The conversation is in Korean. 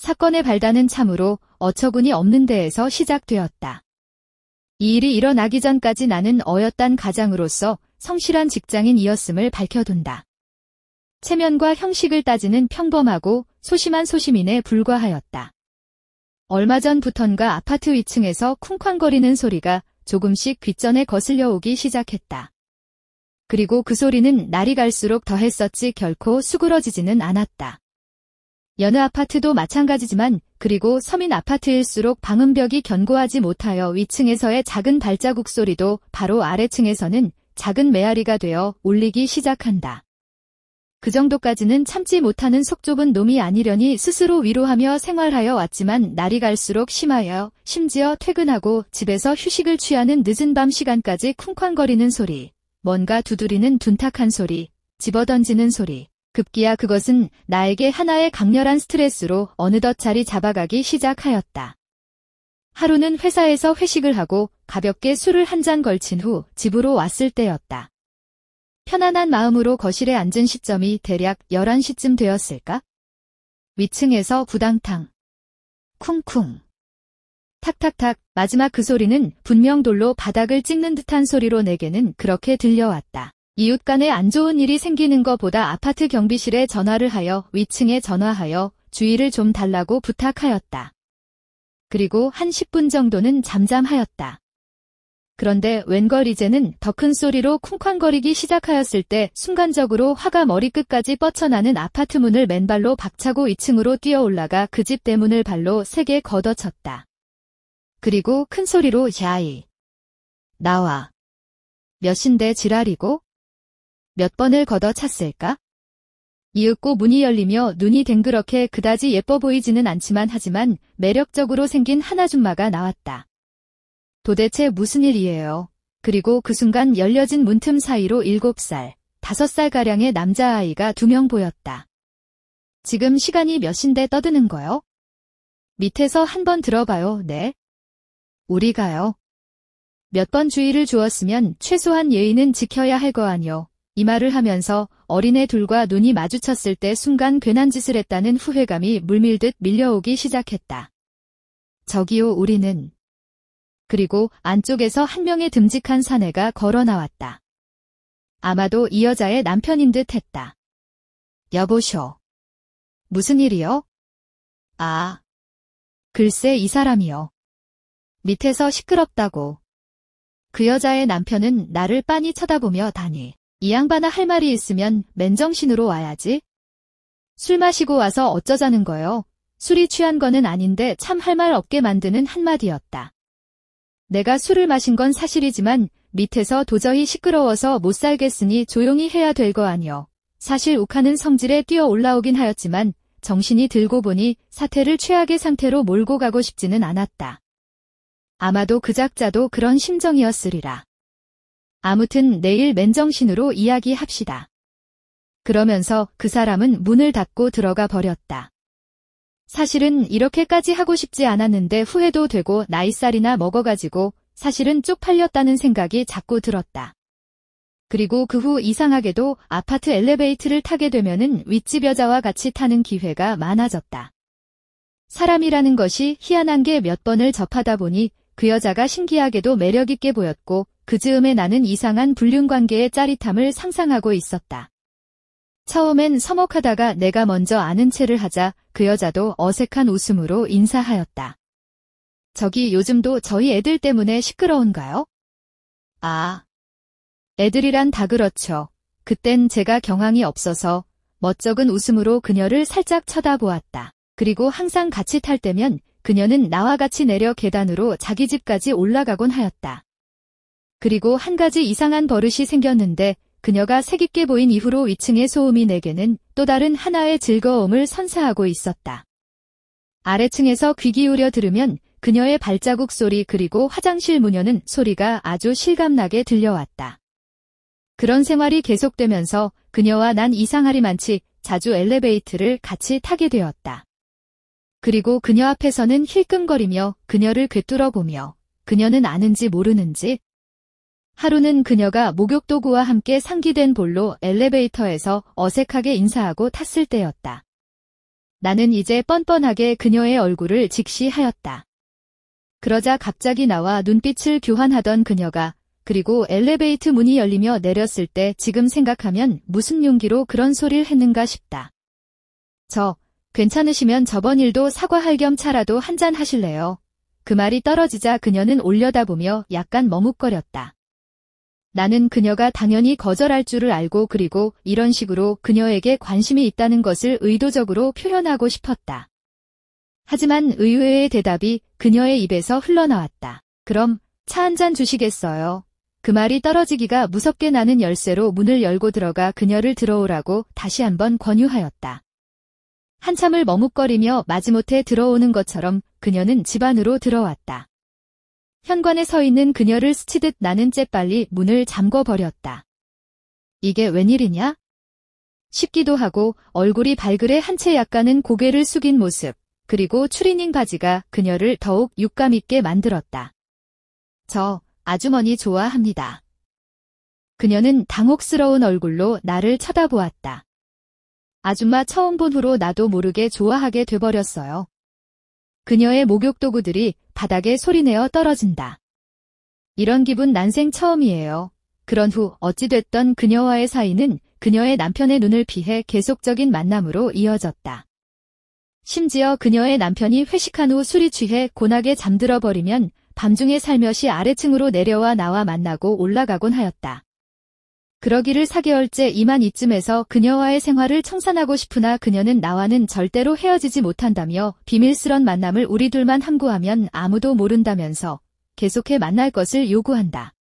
사건의 발단은 참으로 어처구니 없는 데에서 시작되었다. 이 일이 일어나기 전까지 나는 어엿단 가장으로서 성실한 직장인이었음을 밝혀둔다. 체면과 형식을 따지는 평범하고 소심한 소시민에 불과하였다. 얼마 전부턴가 아파트 위층에서 쿵쾅거리는 소리가 조금씩 귓전에 거슬려오기 시작했다. 그리고 그 소리는 날이 갈수록 더했었지 결코 수그러지지는 않았다. 여느 아파트도 마찬가지지만 그리고 서민 아파트일수록 방음벽이 견고하지 못하여 위층에서의 작은 발자국 소리도 바로 아래층에서는 작은 메아리가 되어 울리기 시작한다. 그 정도까지는 참지 못하는 속 좁은 놈이 아니려니 스스로 위로하며 생활하여 왔지만 날이 갈수록 심하여 심지어 퇴근하고 집에서 휴식을 취하는 늦은 밤 시간까지 쿵쾅거리는 소리, 뭔가 두드리는 둔탁한 소리, 집어던지는 소리, 급기야 그것은 나에게 하나의 강렬한 스트레스로 어느덧 자리 잡아가기 시작하였다. 하루는 회사에서 회식을 하고 가볍게 술을 한 잔 걸친 후 집으로 왔을 때였다. 편안한 마음으로 거실에 앉은 시점이 대략 11시쯤 되었을까? 위층에서 구당탕 쿵쿵. 탁탁탁 마지막 그 소리는 분명 돌로 바닥을 찍는 듯한 소리로 내게는 그렇게 들려왔다. 이웃 간에 안 좋은 일이 생기는 것보다 아파트 경비실에 전화를 하여 위층에 전화하여 주의를 좀 달라고 부탁하였다. 그리고 한 10분 정도는 잠잠하였다. 그런데 웬걸 이제는 더 큰 소리로 쿵쾅거리기 시작하였을 때 순간적으로 화가 머리끝까지 뻗쳐나는 아파트 문을 맨발로 박차고 2층으로 뛰어올라가 그 집 대문을 발로 세게 걷어쳤다. 그리고 큰 소리로 야이 나와 몇인데 지랄이고 몇 번을 걷어찼을까? 이윽고 문이 열리며 눈이 댕그렇게 그다지 예뻐 보이지는 않지만 하지만 매력적으로 생긴 한 아줌마가 나왔다. 도대체 무슨 일이에요? 그리고 그 순간 열려진 문틈 사이로 7살, 5살가량의 남자아이가 두 명 보였다. 지금 시간이 몇인데 떠드는 거요? 밑에서 한 번 들어봐요, 네. 우리가요. 몇 번 주의를 주었으면 최소한 예의는 지켜야 할 거 아니요. 이 말을 하면서 어린애 둘과 눈이 마주쳤을 때 순간 괜한 짓을 했다는 후회감이 물밀듯 밀려오기 시작했다. 저기요 우리는. 그리고 안쪽에서 한 명의 듬직한 사내가 걸어 나왔다. 아마도 이 여자의 남편인 듯 했다. 여보쇼. 무슨 일이요? 아. 글쎄 이 사람이요. 밑에서 시끄럽다고. 그 여자의 남편은 나를 빤히 쳐다보며 다니. 이 양반아 할 말이 있으면 맨정신으로 와야지. 술 마시고 와서 어쩌자는 거요. 술이 취한 거는 아닌데 참 할 말 없게 만드는 한마디였다. 내가 술을 마신 건 사실이지만 밑에서 도저히 시끄러워서 못 살겠으니 조용히 해야 될 거 아니여. 사실 욱하는 성질에 뛰어 올라오긴 하였지만 정신이 들고 보니 사태를 최악의 상태로 몰고 가고 싶지는 않았다. 아마도 그 작자도 그런 심정이었으리라. 아무튼 내일 맨정신으로 이야기합시다. 그러면서 그 사람은 문을 닫고 들어가 버렸다. 사실은 이렇게까지 하고 싶지 않았는데 후회도 되고 나이살이나 먹어가지고 사실은 쪽팔렸다는 생각이 자꾸 들었다. 그리고 그 후 이상하게도 아파트 엘리베이터를 타게 되면은 윗집 여자와 같이 타는 기회가 많아졌다. 사람이라는 것이 희한한 게 몇 번을 접하다 보니 그 여자가 신기하게도 매력있게 보였고 그 즈음에 나는 이상한 불륜관계의 짜릿함을 상상하고 있었다. 처음엔 서먹하다가 내가 먼저 아는 채를 하자 그 여자도 어색한 웃음으로 인사하였다. 저기 요즘도 저희 애들 때문에 시끄러운가요? 아. 애들이란 다 그렇죠. 그땐 제가 경황이 없어서 멋쩍은 웃음으로 그녀를 살짝 쳐다보았다. 그리고 항상 같이 탈 때면 그녀는 나와 같이 내려 계단으로 자기 집까지 올라가곤 하였다. 그리고 한 가지 이상한 버릇이 생겼는데 그녀가 색있게 보인 이후로 위층의 소음이 내게는 또 다른 하나의 즐거움을 선사하고 있었다. 아래층에서 귀 기울여 들으면 그녀의 발자국 소리 그리고 화장실 문 여는 소리가 아주 실감나게 들려왔다. 그런 생활이 계속되면서 그녀와 난 이상하리만치 자주 엘리베이터를 같이 타게 되었다. 그리고 그녀 앞에서는 힐끔거리며 그녀를 꿰뚫어 보며 그녀는 아는지 모르는지 하루는 그녀가 목욕도구와 함께 상기된 볼로 엘리베이터에서 어색하게 인사하고 탔을 때였다. 나는 이제 뻔뻔하게 그녀의 얼굴을 직시하였다. 그러자 갑자기 나와 눈빛을 교환하던 그녀가 그리고 엘리베이터 문이 열리며 내렸을 때 지금 생각하면 무슨 용기로 그런 소리를 했는가 싶다. 저, 괜찮으시면 저번 일도 사과할 겸 차라도 한잔 하실래요? 그 말이 떨어지자 그녀는 올려다보며 약간 머뭇거렸다. 나는 그녀가 당연히 거절할 줄을 알고 그리고 이런 식으로 그녀에게 관심이 있다는 것을 의도적으로 표현하고 싶었다. 하지만 의외의 대답이 그녀의 입에서 흘러나왔다. 그럼 차 한 잔 주시겠어요? 그 말이 떨어지기가 무섭게 나는 열쇠로 문을 열고 들어가 그녀를 들어오라고 다시 한번 권유하였다. 한참을 머뭇거리며 마지못해 들어오는 것처럼 그녀는 집 안으로 들어왔다. 현관에 서 있는 그녀를 스치듯 나는 재빨리 문을 잠궈버렸다. 이게 웬일이냐? 싶기도 하고 얼굴이 발그레 한 채 약간은 고개를 숙인 모습, 그리고 추리닝 바지가 그녀를 더욱 육감 있게 만들었다. 저 아주머니 좋아합니다. 그녀는 당혹스러운 얼굴로 나를 쳐다보았다. 아줌마 처음 본 후로 나도 모르게 좋아하게 돼버렸어요. 그녀의 목욕 도구들이 바닥에 소리내어 떨어진다. 이런 기분 난생 처음이에요. 그런 후 어찌됐던 그녀와의 사이는 그녀의 남편의 눈을 피해 계속적인 만남으로 이어졌다. 심지어 그녀의 남편이 회식한 후 술이 취해 곤하게 잠들어 버리면 밤중에 살며시 아래층으로 내려와 나와 만나고 올라가곤 하였다. 그러기를 4개월째 이만 이쯤에서 그녀와의 생활을 청산하고 싶으나 그녀는 나와는 절대로 헤어지지 못한다며 비밀스런 만남을 우리 둘만 함구하면 아무도 모른다면서 계속해 만날 것을 요구한다.